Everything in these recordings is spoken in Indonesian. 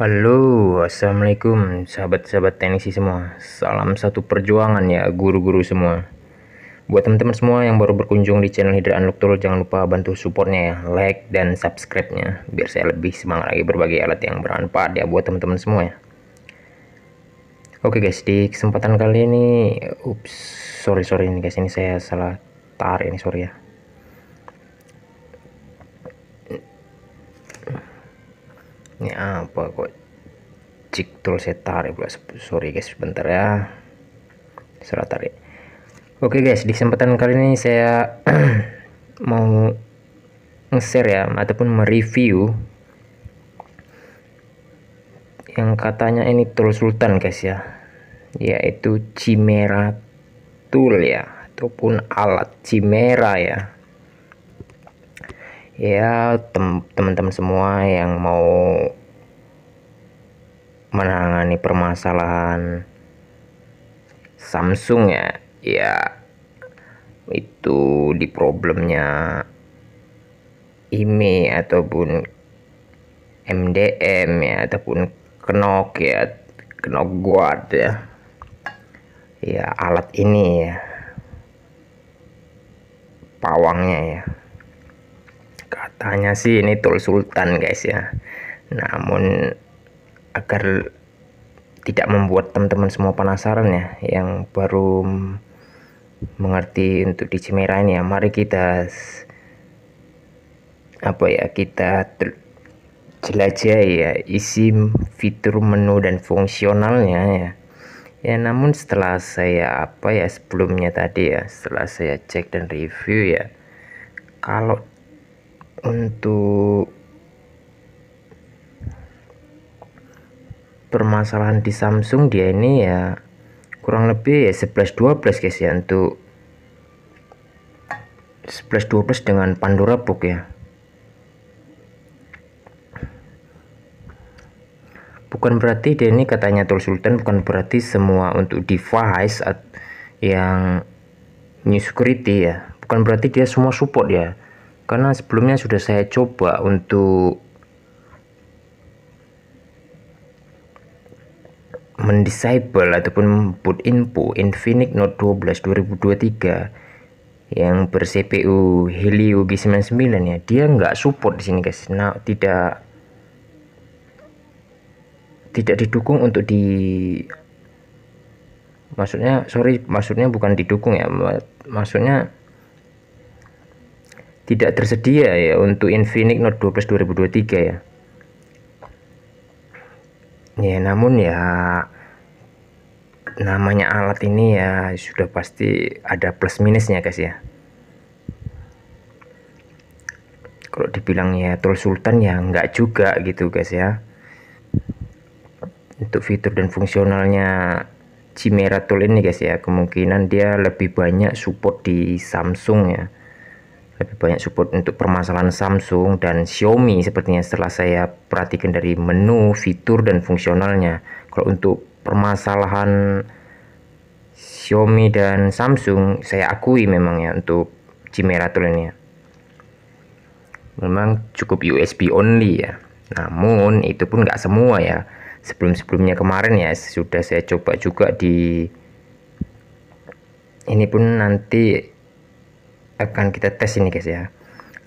Halo, assalamualaikum sahabat-sahabat teknisi semua. Salam satu perjuangan ya, guru-guru semua. Buat teman-teman semua yang baru berkunjung di channel Hidra Unlock Tool, jangan lupa bantu supportnya ya, like dan subscribe-nya, biar saya lebih semangat lagi berbagi alat yang bermanfaat ya buat teman-teman semua ya. Oke guys, di kesempatan kali ini, ups, sorry sorry ini guys, ini saya salah tar ini sorry ya. Ini apa kok Cik tool saya tarik pula sorry guys sebentar ya surat tarik oke guys di kesempatan kali ini saya mau nge-share ya ataupun mereview yang katanya ini tool sultan guys ya yaitu chimera tool ya ataupun alat chimera ya ya teman-teman semua yang mau menangani permasalahan Samsung ya ya itu di problemnya IMEI ataupun MDM ya ataupun Knock ya Knock Guard ya ya alat ini ya pawangnya ya katanya sih ini tool sultan guys ya namun agar tidak membuat teman-teman semua penasaran ya yang baru mengerti untuk di Cimera ini ya mari kita apa ya kita jelajah ya isi fitur menu dan fungsionalnya ya ya namun setelah saya apa ya sebelumnya tadi ya setelah saya cek dan review ya kalau untuk permasalahan di Samsung dia ini ya kurang lebih ya 11 12 guys ya untuk 11 12 dengan Pandora Book ya bukan berarti dia ini katanya Tol Sultan bukan berarti semua untuk device yang new security ya bukan berarti dia semua support ya karena sebelumnya sudah saya coba untuk mendisable ataupun membuat info Infinix Note 12 2023 yang ber CPU Helio G99 ya dia nggak support di sini guys nah tidak tidak didukung untuk di maksudnya sorry maksudnya bukan didukung ya maksudnya tidak tersedia ya untuk Infinix Note 12 2023 ya ya namun ya namanya alat ini ya sudah pasti ada plus minusnya guys ya kalau dibilang ya tool sultan ya enggak juga gitu guys ya untuk fitur dan fungsionalnya Chimera tool ini guys ya kemungkinan dia lebih banyak support di Samsung ya lebih banyak support untuk permasalahan Samsung dan Xiaomi sepertinya setelah saya perhatikan dari menu, fitur, dan fungsionalnya. Kalau untuk permasalahan Xiaomi dan Samsung saya akui memang ya untuk Chimera Tulen ya memang cukup USB only ya namun itu pun nggak semua ya sebelum-sebelumnya kemarin ya sudah saya coba juga di ini pun nanti akan kita tes ini guys ya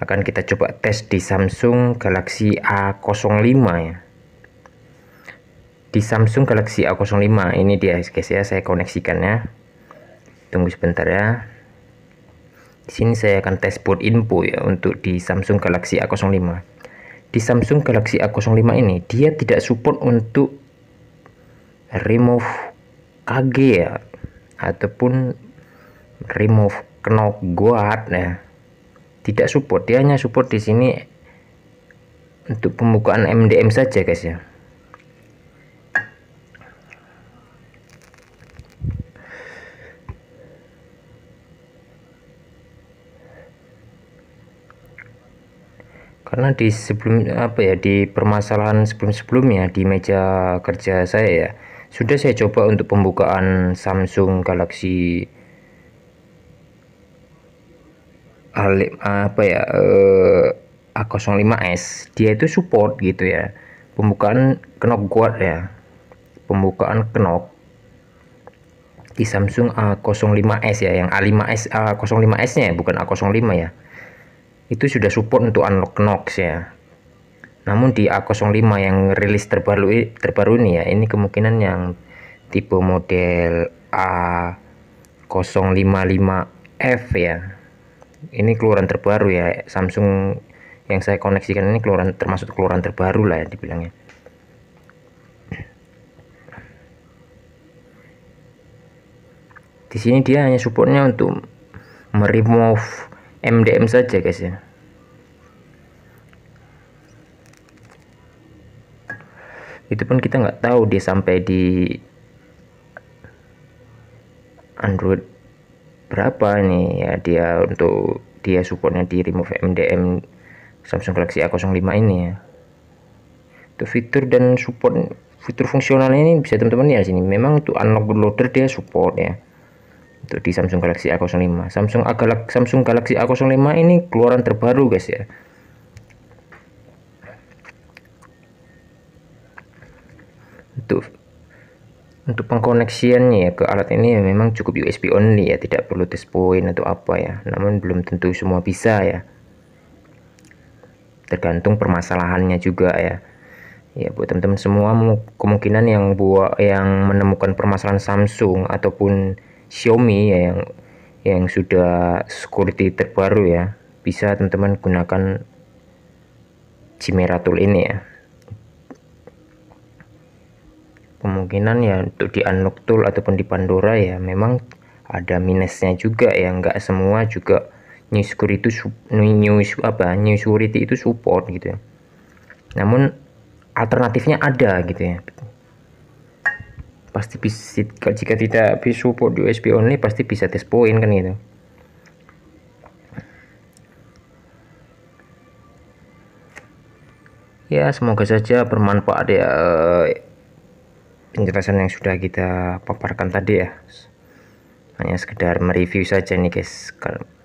akan kita coba tes di Samsung Galaxy A05 ya di Samsung Galaxy A05 ini dia guys ya saya koneksikannya tunggu sebentar ya di sini saya akan tes port info ya untuk di Samsung Galaxy A05 di Samsung Galaxy A05 ini dia tidak support untuk remove KG ya ataupun remove knock guard ya tidak support dia hanya support di sini untuk pembukaan MDM saja guys ya karena di sebelum apa ya di permasalahan sebelum-sebelumnya di meja kerja saya ya sudah saya coba untuk pembukaan Samsung Galaxy apa ya eh, A05s dia itu support gitu ya pembukaan knock kuat ya pembukaan knock di Samsung A05s ya yang A5s A05s nya ya bukan A05 ya itu sudah support untuk unlock Knox ya namun di A05 yang rilis terbaru terbaru ini ya ini kemungkinan yang tipe model A055F ya ini keluaran terbaru ya Samsung yang saya koneksikan ini keluaran termasuk keluaran terbaru lah ya dibilangnya di sini dia hanya supportnya untuk meremove MDM saja guys ya itu pun kita nggak tahu dia sampai di Android berapa nih ya dia untuk dia supportnya di remove MDM Samsung Galaxy A05 ini ya untuk fitur dan support fitur fungsional ini bisa teman-teman lihat sini memang untuk unlock bootloader dia support ya untuk di Samsung Galaxy A05 Samsung A Samsung Galaxy A05 ini keluaran terbaru guys ya untuk untuk pengkoneksiannya ya ke alat ini ya memang cukup USB only ya tidak perlu test point atau apa ya namun belum tentu semua bisa ya tergantung permasalahannya juga ya ya buat teman-teman semua kemungkinan yang buat yang menemukan permasalahan Samsung ataupun Xiaomi ya yang yang sudah security terbaru ya bisa teman-teman gunakan Chimera tool ini ya kemungkinan ya untuk di unlock tool ataupun di Pandora ya memang ada minusnya juga ya nggak semua juga new security itu new apa new security itu support gitu ya namun alternatifnya ada gitu ya pasti bisa jika tidak bisa support USB only pasti bisa tes point kan gitu ya semoga saja bermanfaat ya eh, penjelasan yang sudah kita paparkan tadi ya hanya sekedar mereview saja nih guys